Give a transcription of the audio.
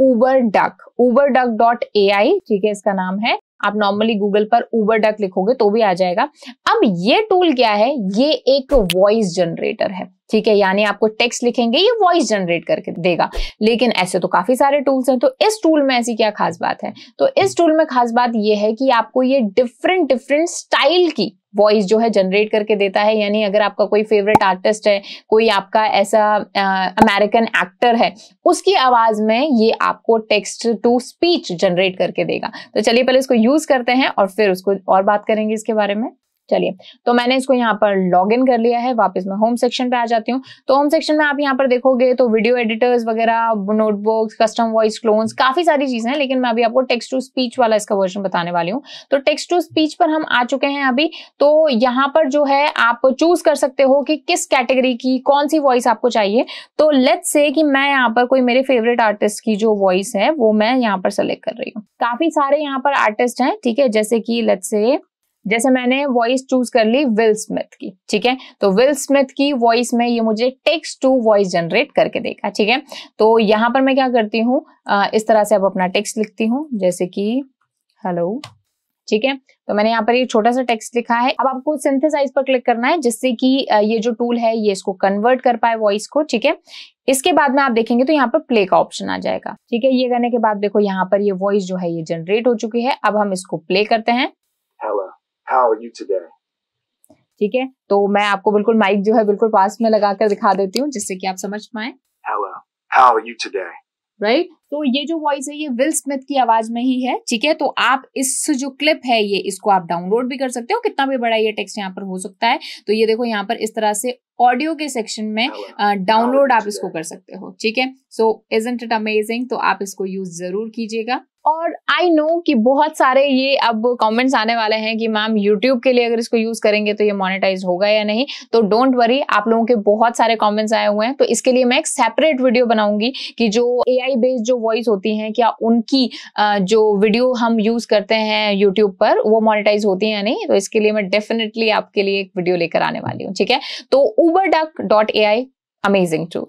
Uber Uberduck Uberduck dot A I ठीक है इसका नाम है आप नॉर्मली गूगल पर ऊबर डक लिखोगे तो भी आ जाएगा अब ये टूल क्या है ये एक वॉइस जनरेटर है ठीक है यानी आपको टेक्स्ट लिखेंगे ये वॉइस जनरेट करके देगा लेकिन ऐसे तो काफी सारे टूल्स हैं तो इस टूल में ऐसी क्या खास बात है तो इस टूल में खास बात यह है कि आपको ये डिफरेंट डिफरेंट स्टाइल की वॉइस जो है जनरेट करके देता है यानी अगर आपका कोई फेवरेट आर्टिस्ट है कोई आपका ऐसा अमेरिकन एक्टर है उसकी आवाज में ये आपको टेक्स्ट टू स्पीच जनरेट करके देगा तो चलिए पहले इसको यूज करते हैं और फिर उसको और बात करेंगे इसके बारे में चलिए तो मैंने इसको यहाँ पर लॉग इन कर लिया है वापस मैं होम सेक्शन पे आ जाती हूँ तो होम सेक्शन में आप यहाँ पर देखोगे तो वीडियो एडिटर्स वगैरह नोटबुक्स कस्टम वॉइस क्लोन्स काफी सारी चीजें हैं लेकिन मैं अभी आपको टेक्स्ट टू स्पीच वाला इसका वर्जन बताने वाली हूँ तो टेक्स्ट टू स्पीच पर हम आ चुके हैं अभी तो यहाँ पर जो है आप चूज कर सकते हो कि किस कैटेगरी की कौन सी वॉइस आपको चाहिए तो लेट से कि मैं यहाँ पर कोई मेरे फेवरेट आर्टिस्ट की जो वॉइस है वो मैं यहाँ पर सेलेक्ट कर रही हूँ काफी सारे यहाँ पर आर्टिस्ट हैं ठीक है जैसे कि लेट से जैसे मैंने वॉइस चूज कर ली विल स्मिथ की ठीक है तो विल स्मिथ की वॉइस में ये मुझे टेक्स्ट टू वॉइस जनरेट करके देगा ठीक है तो यहां पर मैं क्या करती हूँ इस तरह से अब अपना टेक्स्ट लिखती हूँ जैसे कि हेलो ठीक है तो मैंने यहाँ पर ये छोटा सा टेक्स्ट लिखा है अब आपको सिंथेसाइज पर क्लिक करना है जिससे कि ये जो टूल है ये इसको कन्वर्ट कर पाए वॉइस को ठीक है इसके बाद में आप देखेंगे तो यहाँ पर प्ले का ऑप्शन आ जाएगा ठीक है ये करने के बाद देखो यहाँ पर ये वॉइस जो है ये जनरेट हो चुकी है अब हम इसको प्ले करते हैं How are you today? ठीक है तो मैं आपको बिल्कुल माइक जो है बिल्कुल पास में लगा कर दिखा देती हूँ जिससे कि आप समझ पाए hello how are you today right right? तो ये जो वॉइस है ये विल स्मिथ की आवाज में ही है ठीक है तो आप इस जो क्लिप है ये इसको आप डाउनलोड भी कर सकते हो कितना भी बड़ा ये टेक्स्ट यहाँ पर हो सकता है तो ये देखो यहाँ पर इस तरह से ऑडियो के सेक्शन में डाउनलोड uh, आप इसको कर सकते हो ठीक है सो इज इट अमेजिंग तो आप इसको यूज जरूर कीजिएगा और आई नो कि बहुत सारे ये अब कमेंट्स आने वाले हैं कि मैम यूट्यूब के लिए अगर इसको यूज करेंगे तो ये मोनेटाइज होगा या नहीं तो डोंट वरी आप लोगों के बहुत सारे कमेंट्स आए हुए हैं तो इसके लिए मैं एक सेपरेट वीडियो बनाऊंगी कि जो ए आई बेस्ड जो वॉइस होती हैं क्या उनकी uh, जो वीडियो हम यूज करते हैं यूट्यूब पर वो मोनिटाइज होती है या नहीं तो इसके लिए मैं डेफिनेटली आपके लिए एक वीडियो लेकर आने वाली हूँ ठीक है तो uberduck.ai amazing too.